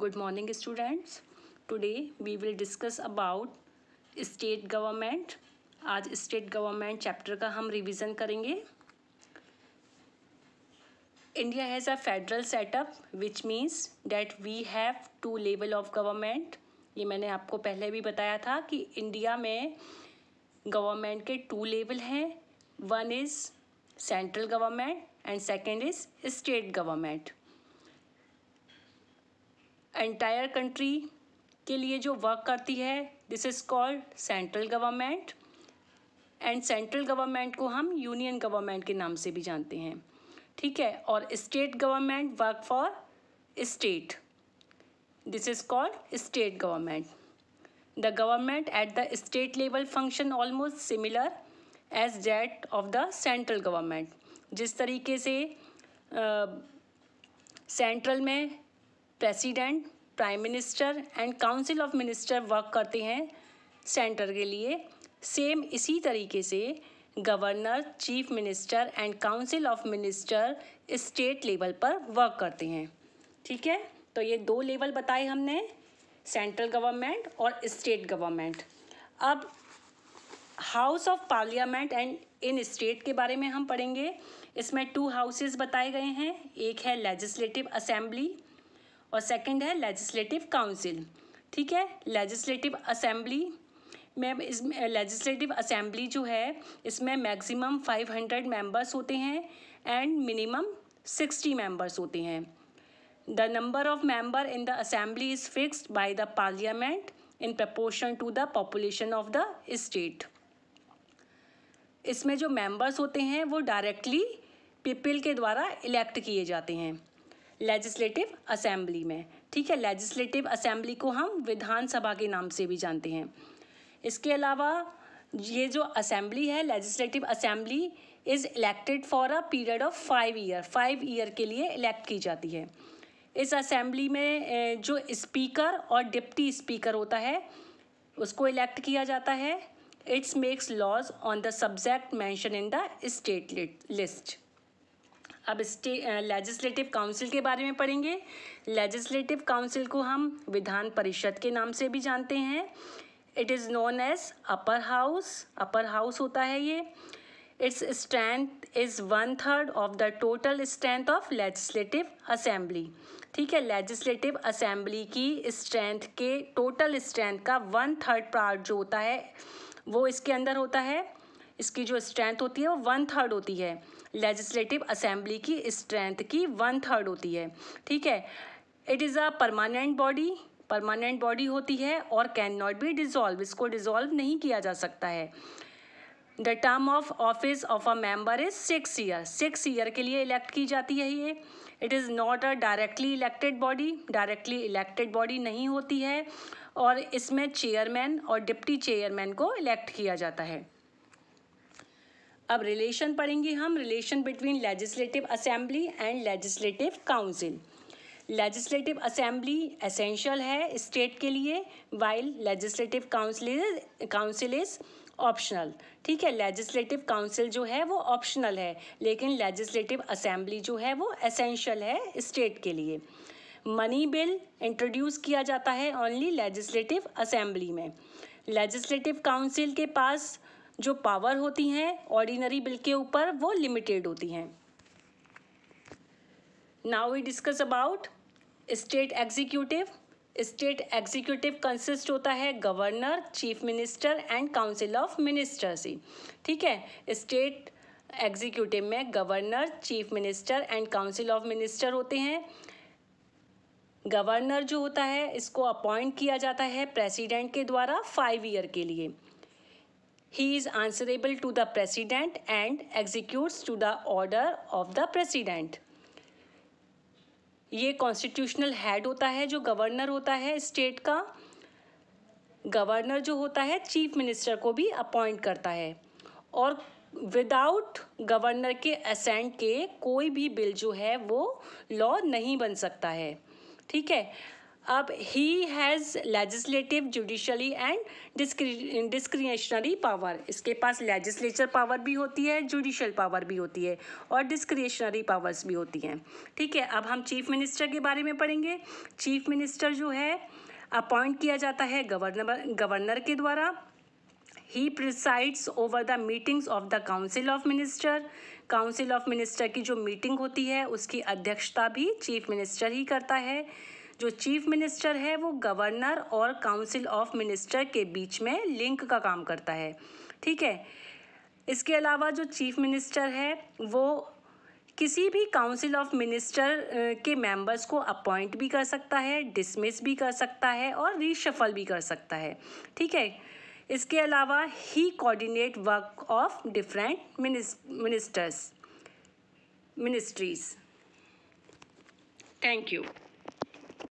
Good morning students today we will discuss about state government आज state government chapter का हम revision करेंगे India has a federal setup which means that we have two level of government ये मैंने आपको पहले भी बताया था कि इंडिया में गवर्नमेंट के टू लेवल हैं one is central government and second is state government entire country के लिए जो वर्क करती है this is called central government and central government को हम यूनियन गवर्नमेंट के नाम से भी जानते हैं ठीक है और state government work for state this is called state government the government at the state level function almost similar as that of the central government जिस तरीके से सेंट्रल uh, में president prime minister and council of minister work करते हैं center के लिए same इसी तरीके से governor chief minister and council of minister state level पर वर्क करते हैं ठीक है तो ये दो लेवल बताए हमने सेंट्रल गवर्नमेंट और स्टेट गवर्नमेंट अब house of parliament and in state के बारे में हम पढ़ेंगे इसमें टू हाउसेस बताए गए हैं एक है लेजिस्लेटिव असेंबली और सेकंड है लेजिस्लेटिव काउंसिल ठीक है लेजिस्लेटिव असेंबली में इस लेजिस्लेटिव असेंबली जो है इसमें मैक्सिमम 500 मेंबर्स होते हैं एंड मिनिमम 60 मेंबर्स होते हैं the number of member in the assembly is fixed by the parliament in proportion to the population of the state इसमें जो मेंबर्स होते हैं वो डायरेक्टली पीपल के द्वारा इलेक्ट किए जाते हैं लेजिस्लेटिव असेंबली में ठीक है लेजिस्लेटिव असेंबली को हम विधानसभा के नाम से भी जानते हैं इसके अलावा ये जो असेंबली है legislative assembly is elected for a period of five year five year के लिए इलेक्ट की जाती है इस असेंबली में जो स्पीकर और डिप्टी स्पीकर होता है उसको इलेक्ट किया जाता है it's makes laws on the subject mention in the state list अब स्टे लेजिस्लेटिव काउंसिल के बारे में पढ़ेंगे लेजिस्लेटिव काउंसिल को हम विधान परिषद के नाम से भी जानते हैं it is known as upper house upper house होता है ये it's strength is one third of the total strength of legislative assembly ठीक है लेजिस्लेटिव असेंबली की स्ट्रेंथ के टोटल स्ट्रेंथ का वन थर्ड पार्ट जो होता है वो इसके अंदर होता है इसकी जो स्ट्रेंथ होती है वो वन थर्ड होती है लेजिस्लेटिव असेंबली की स्ट्रेंथ की वन थर्ड होती है ठीक है it is a permanent body permanent body होती है और कैन नॉट बी डिजॉल्व इसको डिजॉल्व नहीं किया जा सकता है the term of office of a member is six year six year के लिए इलेक्ट की जाती है ये it is not a directly elected body directly elected body नहीं होती है और इसमें चेयरमैन और डिप्टी चेयरमैन को इलेक्ट किया जाता है अब रिलेशन पढ़ेंगे हम relation between legislative assembly and legislative council legislative assembly essential है स्टेट के लिए while legislative council council is optional ठीक है लेजिस्लेटिव काउंसिल जो है वो ऑप्शनल है लेकिन लेजिस्लेटिव असेंबली जो है वो असेंशियल है स्टेट के लिए मनी बिल इंट्रोड्यूस किया जाता है ओनली लेजिस्लेटिव असेंबली में लेजिस्लेटिव काउंसिल के पास जो पावर होती हैं ऑर्डिनरी बिल के ऊपर वो लिमिटेड होती हैं now we discuss about state executive state executive consist होता है governor chief minister and council of ministers ही ठीक है स्टेट एग्जीक्यूटिव में governor chief minister and council of minister होते हैं गवर्नर जो होता है इसको अपॉइंट किया जाता है प्रेसिडेंट के द्वारा फाइव ईयर के लिए He is answerable to the president and executes to the order of the president. ये कॉन्स्टिट्यूशनल हेड होता है जो गवर्नर होता है स्टेट का गवर्नर जो होता है चीफ मिनिस्टर को भी अपॉइंट करता है और विदाउट गवर्नर के असेंट के कोई भी बिल जो है वो लॉ नहीं बन सकता है ठीक है अब he has legislative judicially and discretionary power इसके पास लेजिस्लेचर पावर भी होती है जुडिशल पावर भी होती है और डिस्क्रिएशनरी पावर्स भी होती हैं ठीक है अब हम चीफ मिनिस्टर के बारे में पढ़ेंगे चीफ मिनिस्टर जो है अपॉइंट किया जाता है गवर्नर गवर्नर के द्वारा he presides over the meetings of the council of minister council of minister की जो मीटिंग होती है उसकी अध्यक्षता भी चीफ मिनिस्टर ही करता है जो चीफ मिनिस्टर है वो गवर्नर और काउंसिल ऑफ मिनिस्टर के बीच में लिंक का काम करता है ठीक है इसके अलावा जो चीफ मिनिस्टर है वो किसी भी काउंसिल ऑफ मिनिस्टर के मेंबर्स को अपॉइंट भी कर सकता है डिसमिस भी कर सकता है और रीशफल भी कर सकता है ठीक है इसके अलावा he coordinate work of different ministers ministries thank you